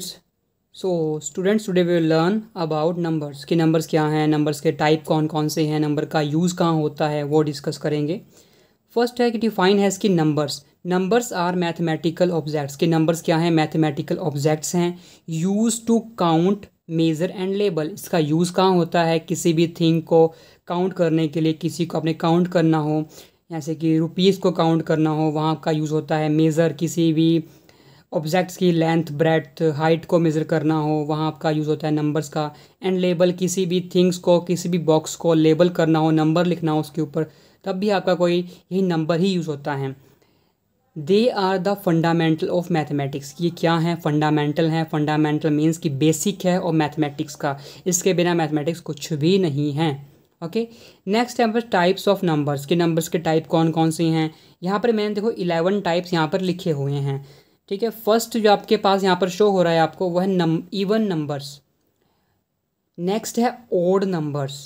students so students today we will learn about numbers कि numbers क्या हैं numbers के टाइप कौन कौन से हैं नंबर का यूज़ कहाँ होता है वो डिस्कस करेंगे फर्स्ट है कि डिफाइन है इसकी numbers numbers are mathematical objects कि नंबर्स क्या हैं मैथमेटिकल ऑब्जेक्ट्स हैं use to count measure and label इसका यूज़ कहाँ होता है किसी भी थिंग को काउंट करने के लिए किसी को अपने काउंट करना हो जैसे कि रुपीज़ को काउंट करना हो वहाँ का यूज़ होता है मेज़र किसी भी ऑब्जेक्ट्स की लेंथ ब्रेथ हाइट को मेज़र करना हो वहाँ आपका यूज़ होता है नंबर्स का एंड लेबल किसी भी थिंग्स को किसी भी बॉक्स को लेबल करना हो नंबर लिखना हो उसके ऊपर तब भी आपका कोई यही नंबर ही यूज़ होता है they are the fundamental of mathematics ये क्या है फंडामेंटल है फंडामेंटल मीन्स कि बेसिक है और मैथमेटिक्स का इसके बिना मैथमेटिक्स कुछ भी नहीं है ओके नेक्स्ट है पर टाइप्स ऑफ नंबर्स के नंबर्स के टाइप कौन कौन से हैं यहाँ पर मैंने देखो इलेवन टाइप्स यहाँ पर लिखे हुए हैं ठीक है फर्स्ट जो आपके पास यहाँ पर शो हो रहा है आपको वह है नम इवन नंबर्स नेक्स्ट है odd numbers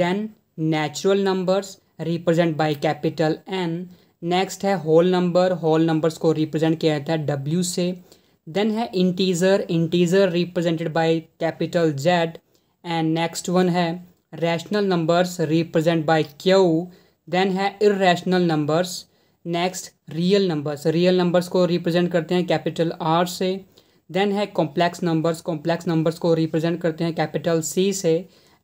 then natural numbers represent by capital N next है होल नंबर होल नंबर्स को रिप्रेजेंट किया जाता है डब्ल्यू से देन है integer integer represented by capital Z and next one है rational numbers represent by Q then है irrational numbers next real numbers real numbers को रिप्रेजेंट करते हैं कैपिटल आर से देन है कॉम्प्लेक्स नंबर्स कॉम्प्लेक्स नंबर्स को represent करते हैं कैपिटल सी से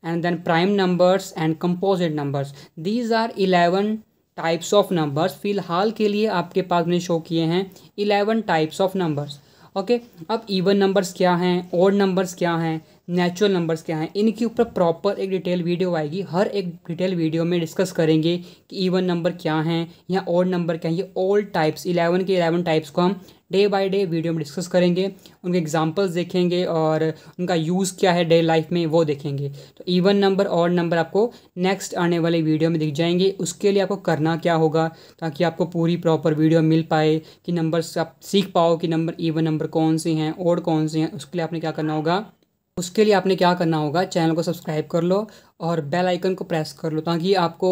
and then prime numbers and composite numbers these are eleven types of numbers फ़िलहाल के लिए आपके पास मैंने शो किए हैं eleven types of numbers okay अब इवन नंबर्स क्या हैं ओड नंबर्स क्या हैं नेचुरल नंबर्स क्या हैं इनके ऊपर प्रॉपर एक डिटेल वीडियो आएगी हर एक डिटेल वीडियो में डिस्कस करेंगे कि ईवन नंबर क्या हैं या ओल्ड नंबर क्या हैं ये ओल्ड टाइप्स इलेवन के इलेवन टाइप्स को हम डे बाय डे वीडियो में डिस्कस करेंगे उनके एग्जांपल्स देखेंगे और उनका यूज़ क्या है डे लाइफ में वो देखेंगे तो इवन नंबर और नंबर आपको नेक्स्ट आने वाले वीडियो में दिख जाएंगे उसके लिए आपको करना क्या होगा ताकि आपको पूरी प्रॉपर वीडियो मिल पाए कि नंबर्स आप सीख पाओ कि नंबर इवन नंबर कौन से हैं और कौन से हैं उसके लिए आपने क्या करना होगा उसके लिए आपने क्या करना होगा चैनल को सब्सक्राइब कर लो और बेल आइकन को प्रेस कर लो ताकि आपको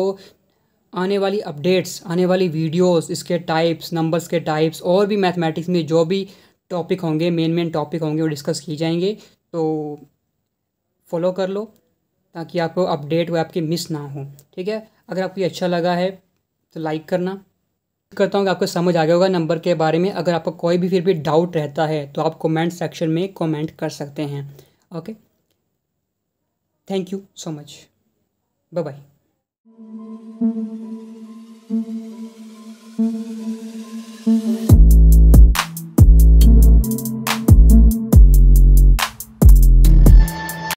आने वाली अपडेट्स आने वाली वीडियोस इसके टाइप्स नंबर्स के टाइप्स और भी मैथमेटिक्स में जो भी टॉपिक होंगे मेन मेन टॉपिक होंगे वो डिस्कस किए जाएंगे तो फॉलो कर लो ताकि आपको अपडेट वो आपके मिस ना हो ठीक है अगर आपको अच्छा लगा है तो लाइक करना करता हूँ कि आपको समझ आ गया होगा नंबर के बारे में अगर आपको कोई भी फिर भी डाउट रहता है तो आप कमेंट सेक्शन में कमेंट कर सकते हैं okay thank you so much bye bye